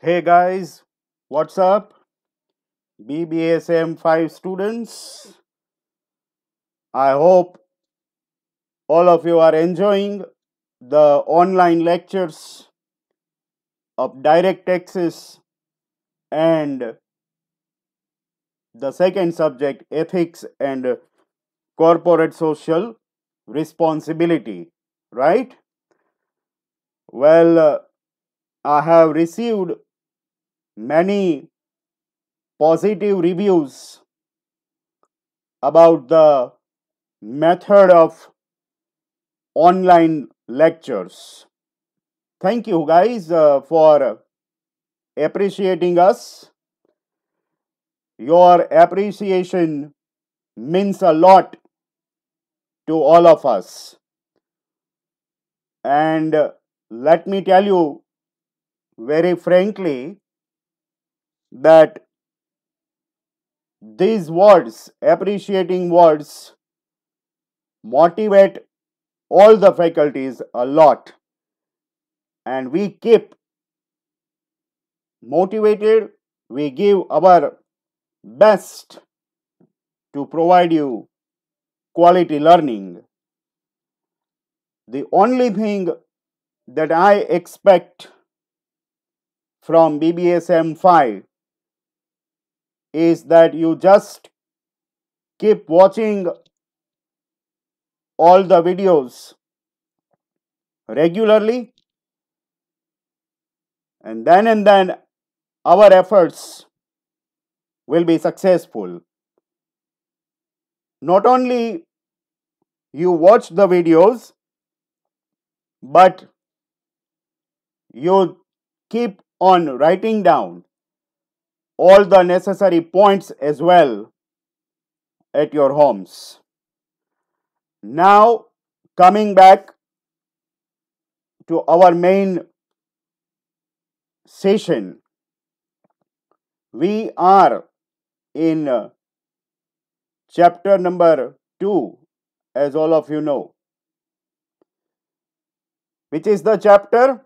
Hey guys, what's up? BBSM 5 students. I hope all of you are enjoying the online lectures of direct taxes and the second subject ethics and corporate social responsibility, right? Well, uh, I have received many positive reviews about the method of online lectures. Thank you guys uh, for appreciating us. Your appreciation means a lot to all of us. And let me tell you very frankly, that these words, appreciating words, motivate all the faculties a lot. And we keep motivated, we give our best to provide you quality learning. The only thing that I expect from BBSM 5 is that you just keep watching all the videos regularly and then and then our efforts will be successful not only you watch the videos but you keep on writing down all the necessary points as well at your homes. Now, coming back to our main session, we are in uh, chapter number 2, as all of you know, which is the chapter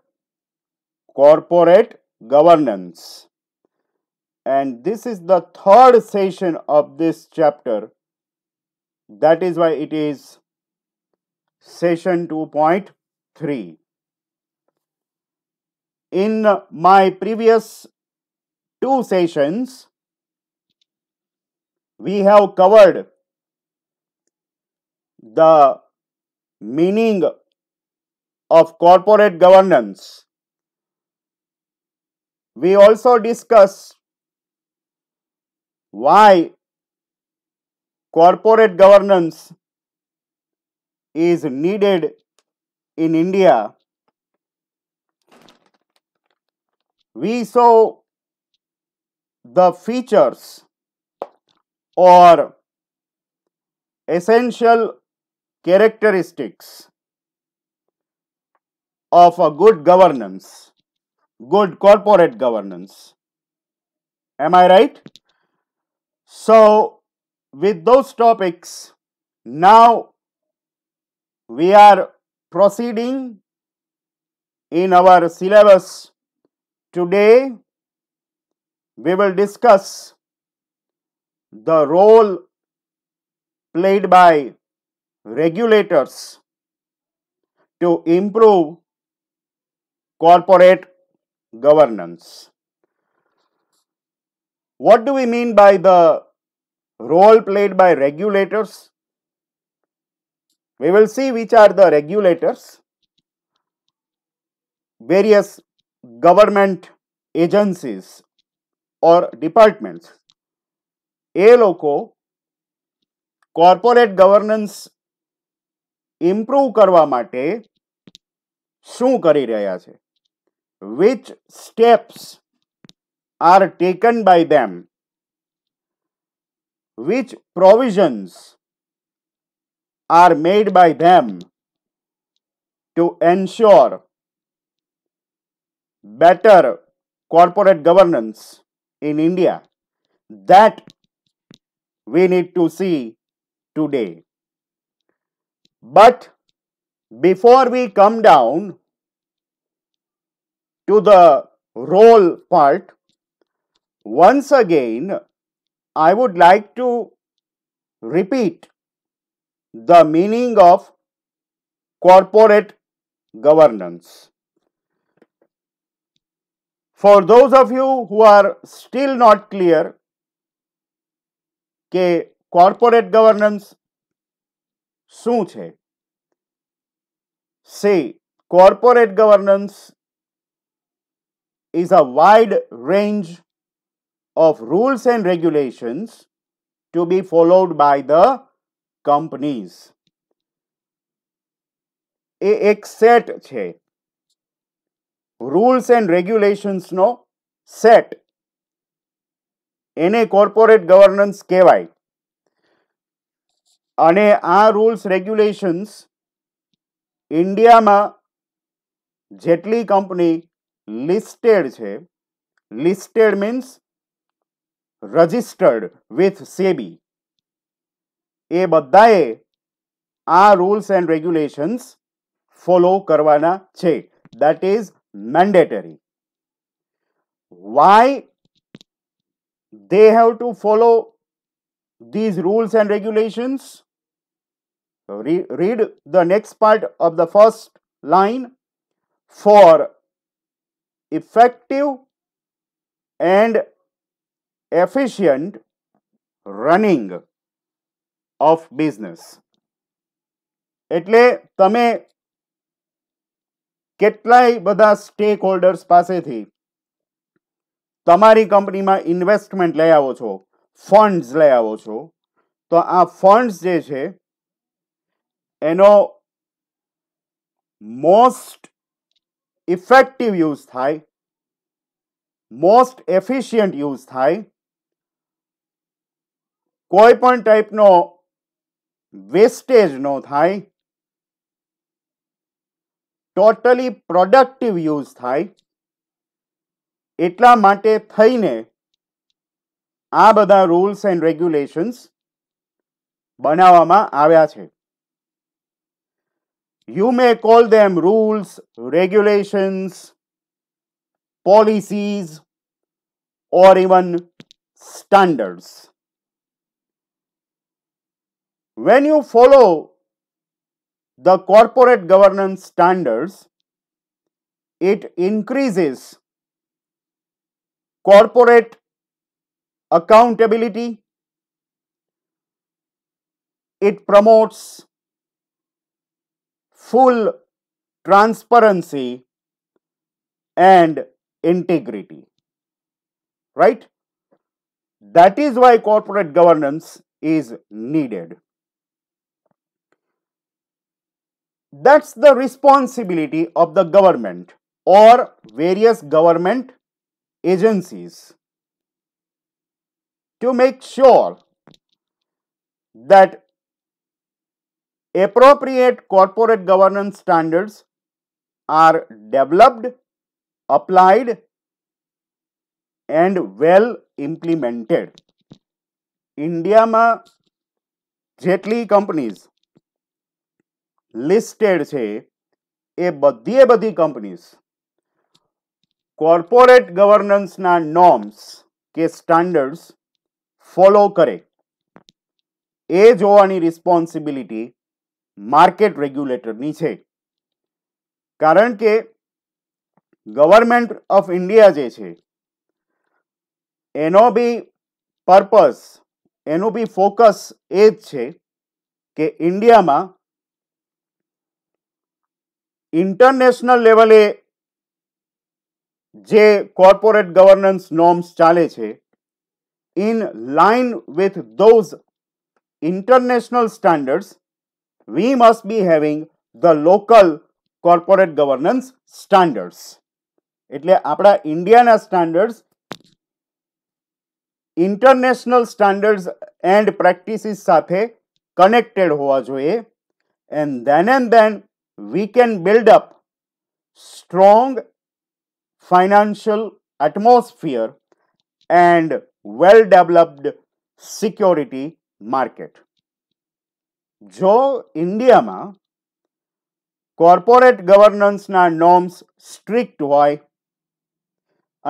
Corporate Governance and this is the third session of this chapter that is why it is session 2.3 in my previous two sessions we have covered the meaning of corporate governance we also discussed why corporate governance is needed in India. We saw the features or essential characteristics of a good governance, good corporate governance. Am I right? So, with those topics, now we are proceeding in our syllabus. Today, we will discuss the role played by regulators to improve corporate governance. What do we mean by the role played by regulators? We will see which are the regulators, various government agencies or departments. a को corporate governance improve કરવા માટે શું કરી રહ્યા which steps are taken by them? Which provisions are made by them to ensure better corporate governance in India? That we need to see today. But before we come down to the role part, once again, I would like to repeat the meaning of corporate governance. For those of you who are still not clear, કે corporate governance શું છે corporate governance is a wide range. of rules and regulations to be followed by the companies. એ એક set છે rules and રેગ્યુલેશન્સનો set એને corporate governance કહેવાય અને આ રૂલ્સ રેગ્યુલેશન્સ ઇન્ડિયામાં જેટલી કંપની લિસ્ટેડ છે listed means registered with SEBI એ બધાએ આ રૂલ્સ એન્ડ રેગ્યુલેશન્સ ફોલો કરવાના છે that is mandatory why they have to follow these rules and regulations. So read the next part of the first line for effective and efficient running of business એટલે તમે કેટલાય બધા સ્ટેક હોલ્ડર્સ પાસેથી તમારી કંપનીમાં investment લઈ આવો છો ફંડ્સ લઈ આવો છો તો આ ફંડ્સ જે છે એનો મોસ્ટ ઇફેક્ટિવ યુઝ થાય મોસ્ટ એફિશિયન્ટ યુઝ થાય કોઈ પણ ટાઈપનો વેસ્ટેજ ન થાય ટોટલી પ્રોડક્ટિવ યુઝ થાય એટલા માટે થઈને આ બધા રૂલ્સ એન્ડ રેગ્યુલેશન્સ બનાવવામાં આવ્યા છે you may call them rules regulations policies or even standards when you follow the corporate governance standards, it increases corporate accountability, it promotes full transparency and integrity. Right? That is why corporate governance is needed. That's the responsibility of the government or various government agencies to make sure that appropriate corporate governance standards are developed, applied and well implemented. ma jetli companies. Listed છે એ બધી બધી companies corporate ગવર્નન્સના norms કે standards follow કરે એ જોવાની responsibility market રેગ્યુલેટરની છે કારણ કે ગવર્મેન્ટ ઓફ ઇન્ડિયા જે છે એનો બી પર્પસ એનું બી ફોકસ એ જ છે કે ઇન્ડિયામાં ઇન્ટરનેશનલ લેવલે જે કોર્પોરેટ ગવર્નન્સ નોર્મ્સ ચાલે છે in line with those international standards we must be having the local corporate governance standards એટલે આપણા ઇન્ડિયાના standards international standards and practices સાથે કનેક્ટેડ હોવા જોઈએ and then and then we can build up strong financial atmosphere and well developed security market જો ઇન્ડિયામાં corporate ગવર્નન્સના norms strict હોય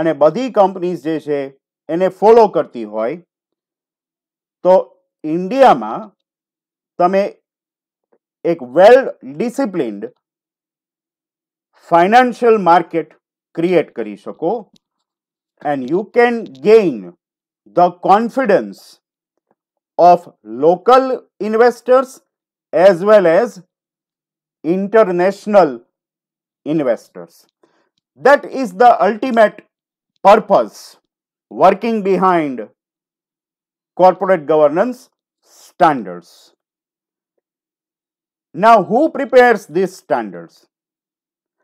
અને બધી કંપનીઝ જે છે એને ફોલો કરતી હોય તો ઇન્ડિયામાં તમે एक well disciplined financial market create કરી શકો and you can gain the confidence of local investors as well as international investors that is the ultimate purpose working behind corporate governance standards. Now, who prepares these standards?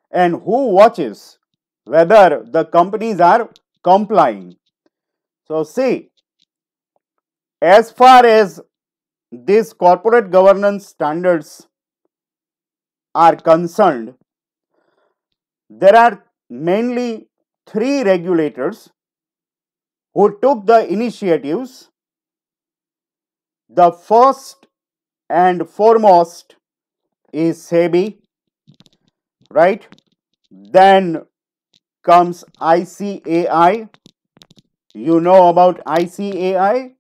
And who watches whether the companies are complying? So, see, as far as these corporate governance standards are concerned, there are mainly three regulators who took the initiatives. The first and foremost is SEBI, right? Then comes ICAI. You know about ICAI.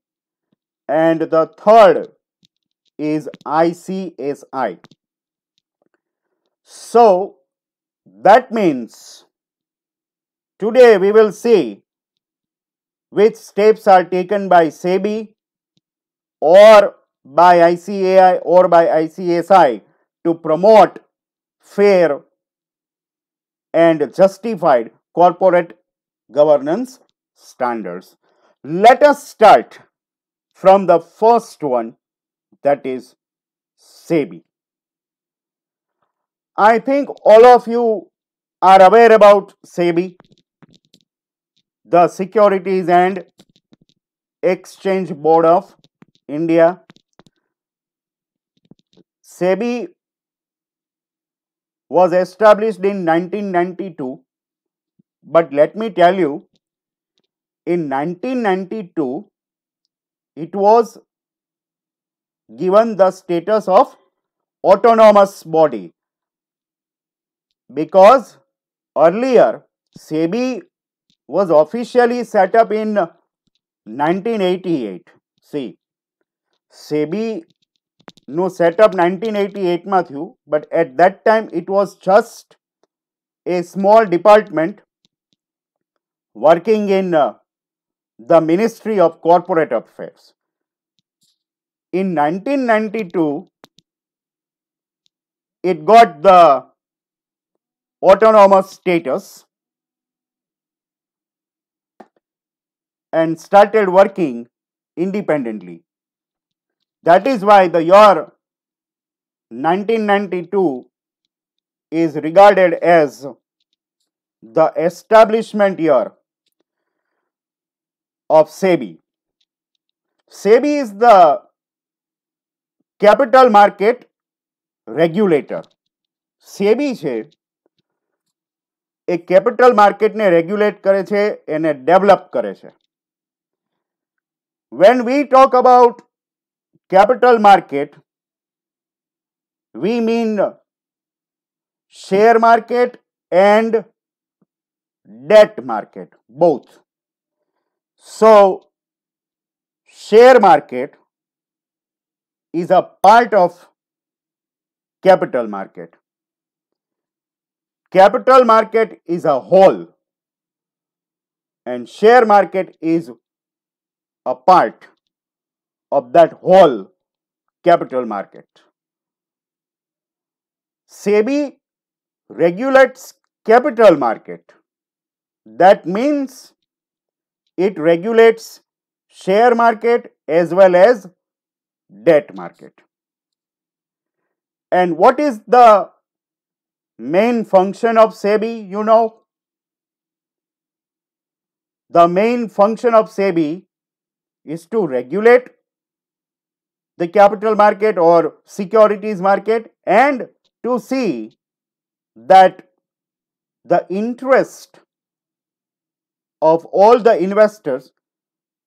And the third is ICSI. So that means today we will see which steps are taken by SEBI or by ICAI or by ICSI to promote fair and justified corporate governance standards. Let us start from the first one that is SEBI. I think all of you are aware about SEBI, the Securities and Exchange Board of India. SEBI was established in 1992 but let me tell you in 1992 it was given the status of autonomous body because earlier SEBI was officially set up in 1988 see SEBI no setup 1988 Matthew. but at that time it was just a small department working in uh, the ministry of corporate affairs in 1992 it got the autonomous status and started working independently that is why the year 1992 is regarded as the establishment year of SEBI. SEBI is the capital market regulator. SEBI છે એ capital માર્કેટને regulate કરે છે એને develop કરે છે. When we talk about capital market, we mean share market and debt market, both. So, share market is a part of capital market. Capital market is a whole and share market is a part of that whole capital market. SEBI regulates capital market. That means it regulates share market as well as debt market. And what is the main function of SEBI? You know, the main function of SEBI is to regulate the capital market or securities market and to see that the interest of all the investors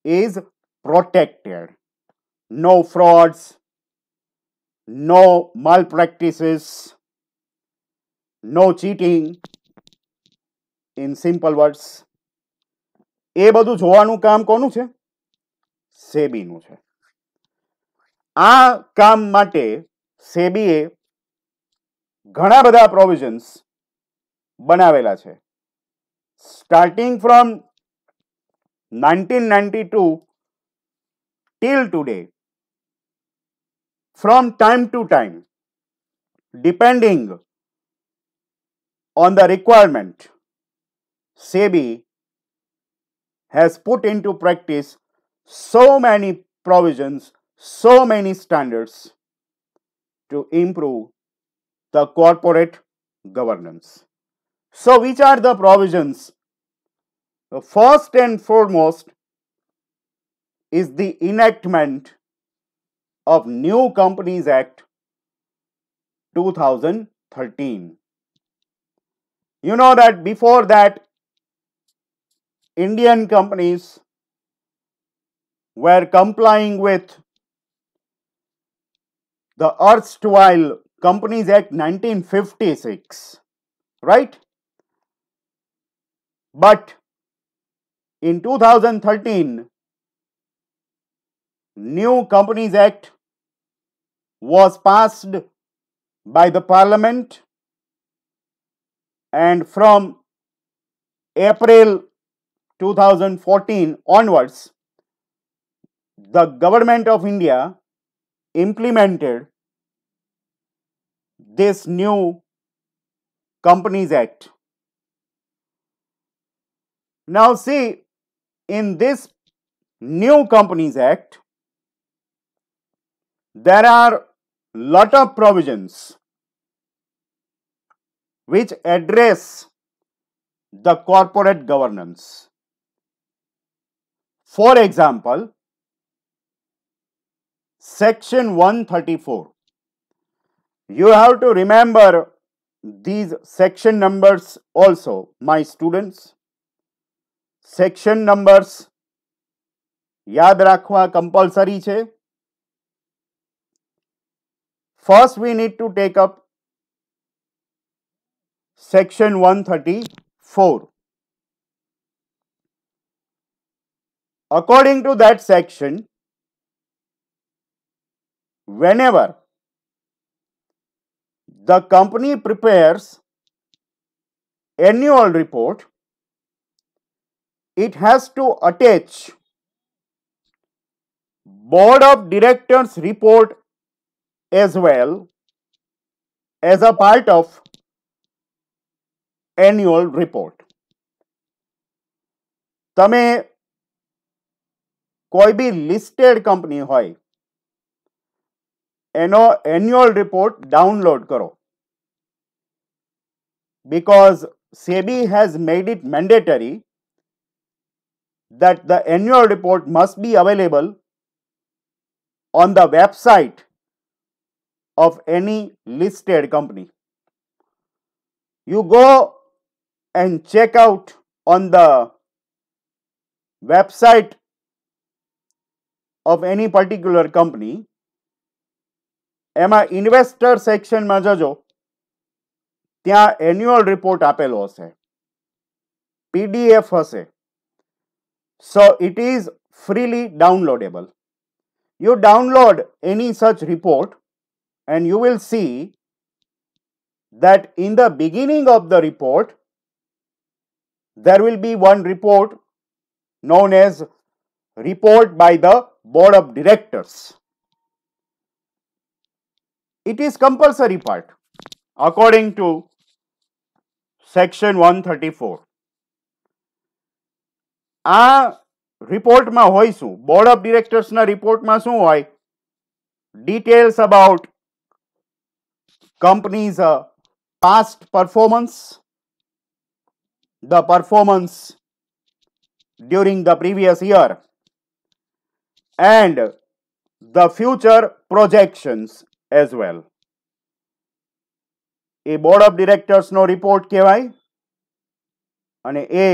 is protected. No frauds, no malpractices, no cheating. In simple words, એ બધું જોવાનું કામ કોનું છે સેબીનું આ કામ માટે સેબીએ ઘણા બધા પ્રોવિઝન્સ બનાવેલા છે starting from 1992 till today from time to time depending on the requirement SEBI has put in to practice so many provisions so many standards to improve the corporate governance. So, which are the provisions? First and foremost is the enactment of New Companies Act 2013. You know that before that, Indian companies were complying with the erstwhile Companies Act 1956, right? But in 2013, new Companies Act was passed by the parliament and from April 2014 onwards, the government of India implemented this new Companies Act. Now, see, in this new Companies Act, there are lot of provisions which address the corporate governance. For example, Section 134 you have to remember these section numbers also my students section numbers yaad rakhva compulsory che first we need to take up section 134 according to that section whenever the company prepares annual report it has to attach board of directors report as well as a part of annual report તમે કોઈ બી listed company હોય Annual report download download because SEBI has made it mandatory that the annual report must be available on the website of any listed company. You go and check out on the website of any particular company એમાં investor સેક્શનમાં જજો ત્યાં annual report આપેલો હશે PDF હશે so it is freely downloadable you download any such report and you will see that in the beginning of the report, there will be one report known as report by the board of directors it is compulsory part according to section 134 a report ma hoy su board of directors na report ma su hoy details about company's uh, past performance the performance during the previous year and the future projections as well એ board of ડિરેક્ટર્સનો report કહેવાય અને એ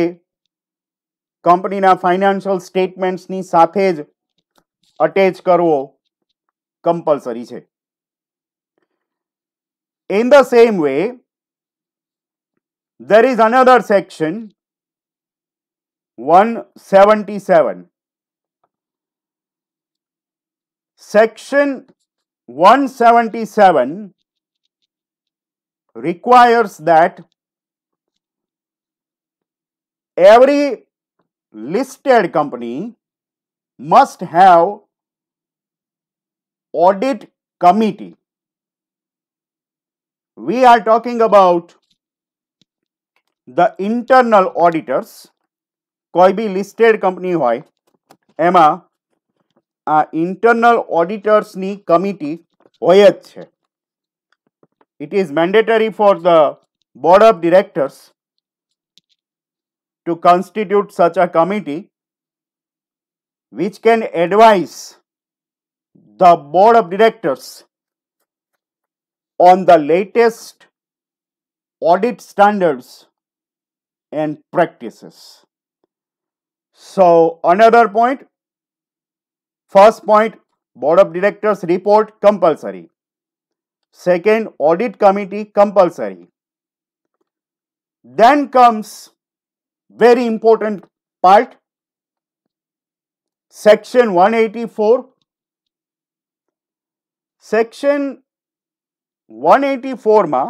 કંપનીના financial સ્ટેટમેન્ટ્સની સાથે જ attach કરવો compulsory છે in the same way is there section one section seven section 177 requires that every listed company must have audit committee. We are talking about the internal auditors કોઈ બી listed company હોય Emma. આ internal ઓડિટર્સની committee હોય જ છે it is mandatory for the board of directors to constitute such a committee which can advise the board of directors on the latest audit standards and practices. So, another point first point board of directors report compulsory second audit committee compulsory then comes very important part section 184 section 184 eighty four में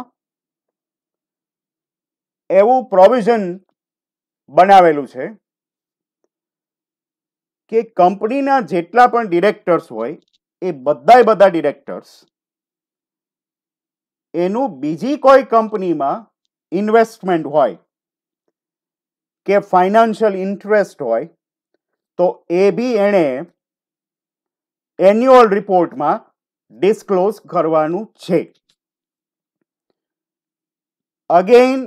एवं provision Bonalu है કે કંપનીના જેટલા પણ directors હોય એ બધાય બધા ડિરેક્ટર્સ એનું બીજી કોઈ કંપનીમાં ઇન્વેસ્ટમેન્ટ હોય કે ફાઇનાન્શિયલ ઇન્ટરેસ્ટ હોય તો એ બી એણે એન્યુઅલ રિપોર્ટમાં ડિસ્ક્લોઝ કરવાનું છે again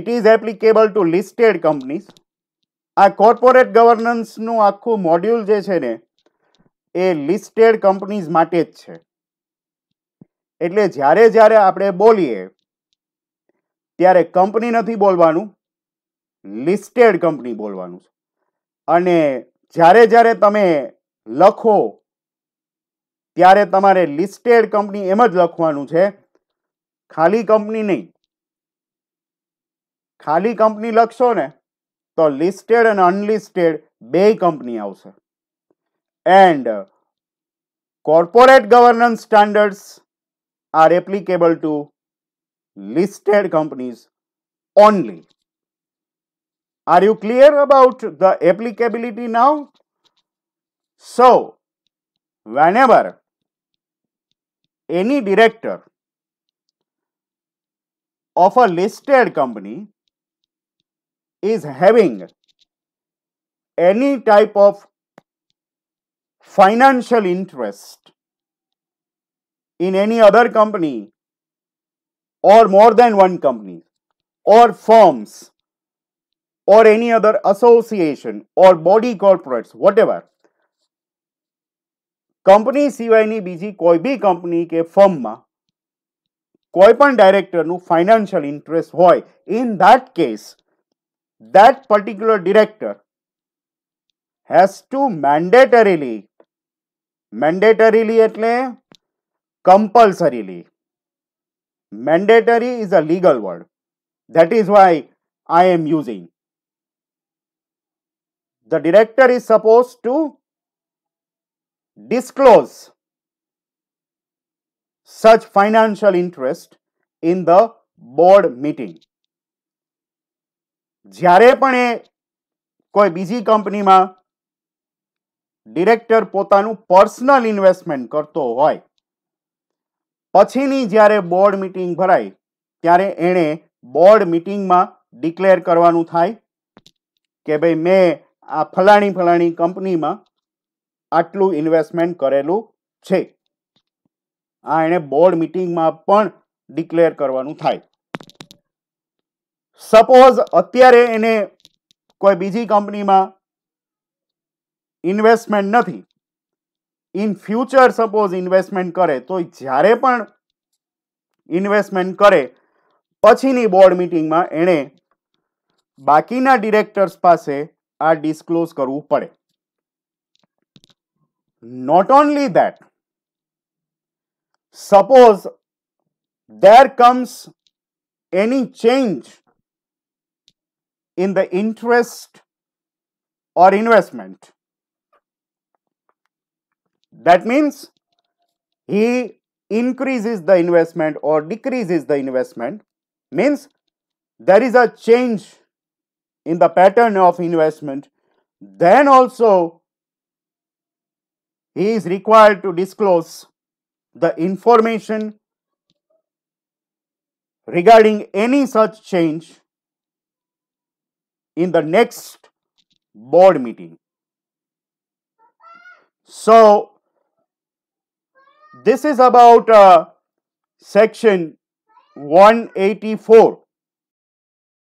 it is applicable to listed companies આ કોર્પોરેટ ગવર્નન્સનું આખું મોડ્યુલ જે છે ને એ લિસ્ટેડ કંપનીઝ માટે જ છે એટલે જ્યારે જ્યારે આપણે બોલીએ ત્યારે કંપની નથી બોલવાનું લિસ્ટેડ કંપની બોલવાનું છે અને જ્યારે જ્યારે તમે લખો ત્યારે તમારે લિસ્ટેડ કંપની એમ જ લખવાનું છે ખાલી કંપની નહીં ખાલી કંપની લખશો ને તો લિસ્ટેડ અને અનલિસ્ટેડ બે કંપની આવશે and corporate governance standards are applicable to listed companies only. Are you clear about the applicability now? So, whenever any director of a listed company is having any type of financial interest in any other company or more than one company or firms or any other association or body corporates whatever company સિવાયની બીજી કોઈ બી company કે ફર્મમાં કોઈ પણ ડાયરેક્ટરનું financial interest હોય in that case that particular director has to mandatorily mandatorily એટલે compulsorily mandatory is a legal word that is why i am using the director is supposed to disclose such financial interest in the board meeting જ્યારે પણ એ કોઈ બીજી કંપનીમાં director પોતાનું personal investment કરતો હોય પછીની જ્યારે બોર્ડ મિટિંગ ભરાય ત્યારે એણે બોર્ડ મિટિંગમાં ડિક્લેર કરવાનું થાય કે ભાઈ મેં આ ફલાણી ફલાણી કંપનીમાં આટલું ઇન્વેસ્ટમેન્ટ કરેલું છે આ એણે બોર્ડ મિટિંગમાં પણ ડિક્લેર કરવાનું થાય સપોઝ અત્યારે એને કોઈ બીજી કંપનીમાં ઇન્વેસ્ટમેન્ટ નથી ઇન ફ્યુચર સપોઝ ઇન્વેસ્ટમેન્ટ કરે તો જ્યારે પણ ઇન્વેસ્ટમેન્ટ કરે પછીની બોર્ડ મિટિંગમાં એણે બાકીના ડિરેક્ટર્સ પાસે આ ડિસ્ક્લોઝ કરવું પડે not only that suppose there comes any change in the interest or investment. That means he increases the investment or decreases the investment means there is a change in the pattern of investment then also he is required to disclose the information regarding any such change in the next board meeting. So, this is about uh, section 184